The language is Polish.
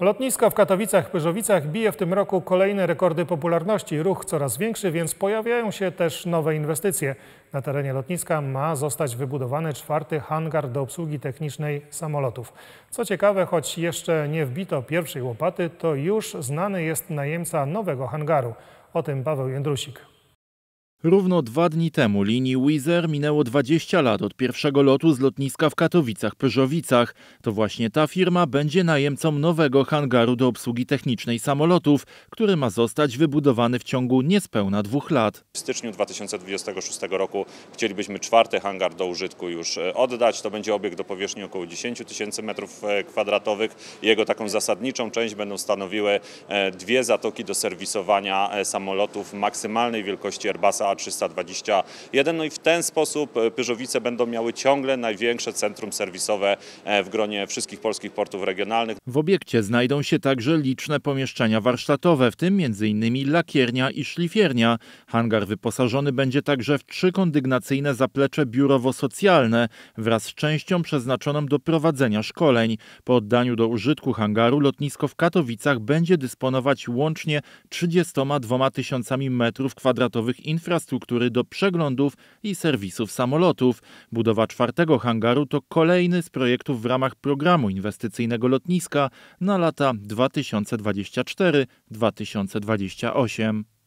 Lotnisko w Katowicach-Pyrzowicach bije w tym roku kolejne rekordy popularności. Ruch coraz większy, więc pojawiają się też nowe inwestycje. Na terenie lotniska ma zostać wybudowany czwarty hangar do obsługi technicznej samolotów. Co ciekawe, choć jeszcze nie wbito pierwszej łopaty, to już znany jest najemca nowego hangaru. O tym Paweł Jędrusik. Równo dwa dni temu linii Wizer minęło 20 lat od pierwszego lotu z lotniska w Katowicach-Pyrzowicach. To właśnie ta firma będzie najemcą nowego hangaru do obsługi technicznej samolotów, który ma zostać wybudowany w ciągu niespełna dwóch lat. W styczniu 2026 roku chcielibyśmy czwarty hangar do użytku już e, oddać. To będzie obiekt do powierzchni około 10 tysięcy metrów e, kwadratowych. Jego taką zasadniczą część będą stanowiły e, dwie zatoki do serwisowania samolotów maksymalnej wielkości Airbusa 321 No i w ten sposób e, Pyżowice będą miały ciągle największe centrum serwisowe e, w gronie wszystkich polskich portów regionalnych. W obiekcie znajdą się także liczne pomieszczenia warsztatowe, w tym m.in. lakiernia i szlifiernia. Hangar wyposażony będzie także w trzy kondygnacyjne zaplecze biurowo-socjalne wraz z częścią przeznaczoną do prowadzenia szkoleń. Po oddaniu do użytku hangaru lotnisko w Katowicach będzie dysponować łącznie 32 tysiącami metrów kwadratowych infrastruktury infrastruktury do przeglądów i serwisów samolotów. Budowa czwartego hangaru to kolejny z projektów w ramach programu inwestycyjnego lotniska na lata 2024-2028.